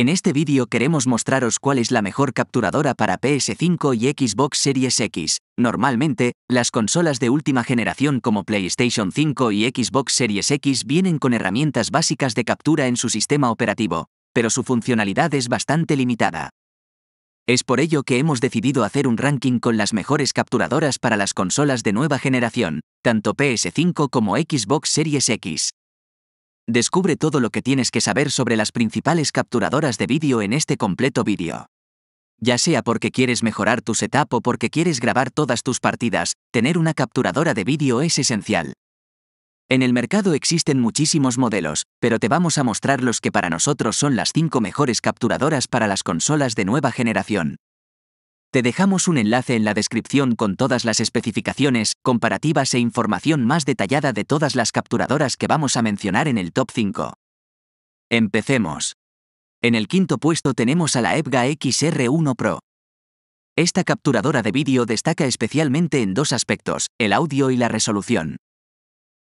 En este vídeo queremos mostraros cuál es la mejor capturadora para PS5 y Xbox Series X. Normalmente, las consolas de última generación como PlayStation 5 y Xbox Series X vienen con herramientas básicas de captura en su sistema operativo, pero su funcionalidad es bastante limitada. Es por ello que hemos decidido hacer un ranking con las mejores capturadoras para las consolas de nueva generación, tanto PS5 como Xbox Series X. Descubre todo lo que tienes que saber sobre las principales capturadoras de vídeo en este completo vídeo. Ya sea porque quieres mejorar tu setup o porque quieres grabar todas tus partidas, tener una capturadora de vídeo es esencial. En el mercado existen muchísimos modelos, pero te vamos a mostrar los que para nosotros son las 5 mejores capturadoras para las consolas de nueva generación. Te dejamos un enlace en la descripción con todas las especificaciones, comparativas e información más detallada de todas las capturadoras que vamos a mencionar en el top 5. Empecemos. En el quinto puesto tenemos a la EVGA XR1 Pro. Esta capturadora de vídeo destaca especialmente en dos aspectos, el audio y la resolución.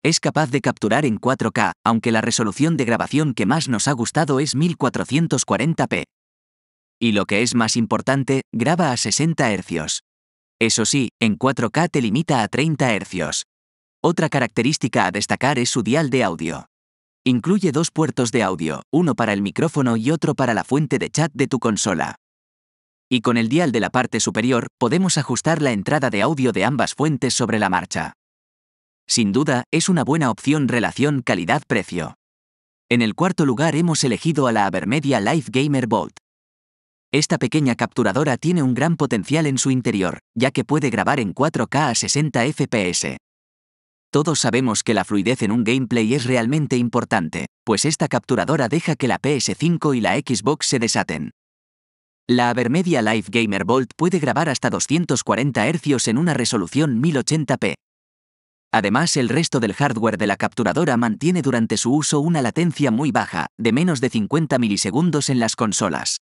Es capaz de capturar en 4K, aunque la resolución de grabación que más nos ha gustado es 1440p y lo que es más importante, graba a 60 Hz. Eso sí, en 4K te limita a 30 Hz. Otra característica a destacar es su dial de audio. Incluye dos puertos de audio, uno para el micrófono y otro para la fuente de chat de tu consola. Y con el dial de la parte superior, podemos ajustar la entrada de audio de ambas fuentes sobre la marcha. Sin duda, es una buena opción relación calidad-precio. En el cuarto lugar hemos elegido a la Avermedia Live Gamer Bolt. Esta pequeña capturadora tiene un gran potencial en su interior, ya que puede grabar en 4K a 60 FPS. Todos sabemos que la fluidez en un gameplay es realmente importante, pues esta capturadora deja que la PS5 y la Xbox se desaten. La Avermedia Live Gamer Bolt puede grabar hasta 240 Hz en una resolución 1080p. Además, el resto del hardware de la capturadora mantiene durante su uso una latencia muy baja, de menos de 50 milisegundos en las consolas.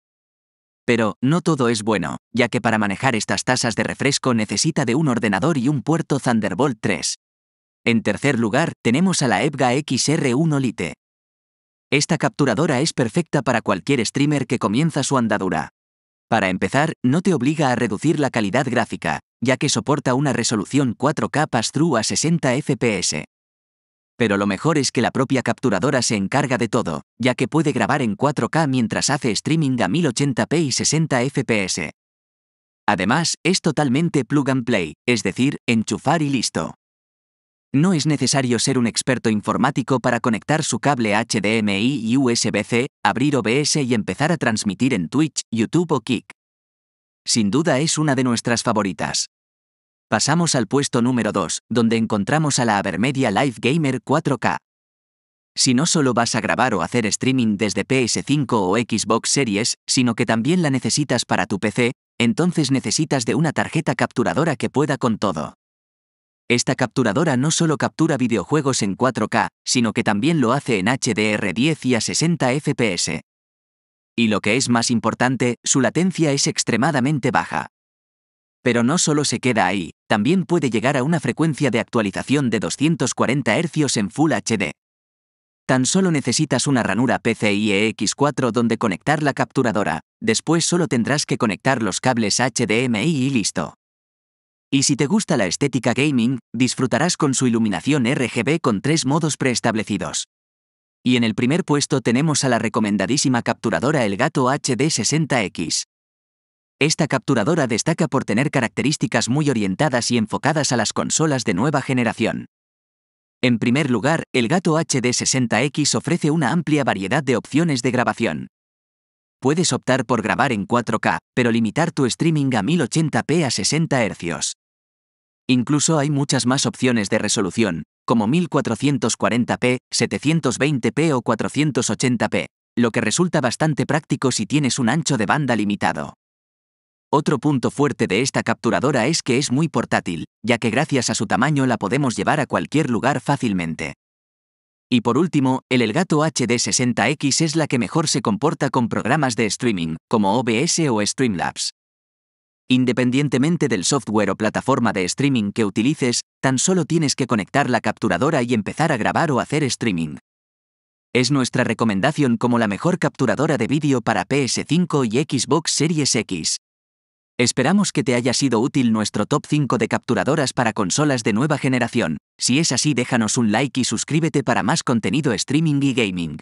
Pero, no todo es bueno, ya que para manejar estas tasas de refresco necesita de un ordenador y un puerto Thunderbolt 3. En tercer lugar, tenemos a la EVGA XR1 Lite. Esta capturadora es perfecta para cualquier streamer que comienza su andadura. Para empezar, no te obliga a reducir la calidad gráfica, ya que soporta una resolución 4K pass a 60 FPS. Pero lo mejor es que la propia capturadora se encarga de todo, ya que puede grabar en 4K mientras hace streaming a 1080p y 60 FPS. Además, es totalmente plug and play, es decir, enchufar y listo. No es necesario ser un experto informático para conectar su cable HDMI y USB-C, abrir OBS y empezar a transmitir en Twitch, YouTube o Kick. Sin duda es una de nuestras favoritas. Pasamos al puesto número 2, donde encontramos a la Avermedia Live Gamer 4K. Si no solo vas a grabar o hacer streaming desde PS5 o Xbox Series, sino que también la necesitas para tu PC, entonces necesitas de una tarjeta capturadora que pueda con todo. Esta capturadora no solo captura videojuegos en 4K, sino que también lo hace en HDR10 y a 60 FPS. Y lo que es más importante, su latencia es extremadamente baja. Pero no solo se queda ahí, también puede llegar a una frecuencia de actualización de 240 Hz en Full HD. Tan solo necesitas una ranura PCIe X4 donde conectar la capturadora, después solo tendrás que conectar los cables HDMI y listo. Y si te gusta la estética gaming, disfrutarás con su iluminación RGB con tres modos preestablecidos. Y en el primer puesto tenemos a la recomendadísima capturadora El Gato HD60X. Esta capturadora destaca por tener características muy orientadas y enfocadas a las consolas de nueva generación. En primer lugar, el gato HD60X ofrece una amplia variedad de opciones de grabación. Puedes optar por grabar en 4K, pero limitar tu streaming a 1080p a 60 Hz. Incluso hay muchas más opciones de resolución, como 1440p, 720p o 480p, lo que resulta bastante práctico si tienes un ancho de banda limitado. Otro punto fuerte de esta capturadora es que es muy portátil, ya que gracias a su tamaño la podemos llevar a cualquier lugar fácilmente. Y por último, el Elgato HD60X es la que mejor se comporta con programas de streaming, como OBS o Streamlabs. Independientemente del software o plataforma de streaming que utilices, tan solo tienes que conectar la capturadora y empezar a grabar o hacer streaming. Es nuestra recomendación como la mejor capturadora de vídeo para PS5 y Xbox Series X. Esperamos que te haya sido útil nuestro top 5 de capturadoras para consolas de nueva generación. Si es así, déjanos un like y suscríbete para más contenido streaming y gaming.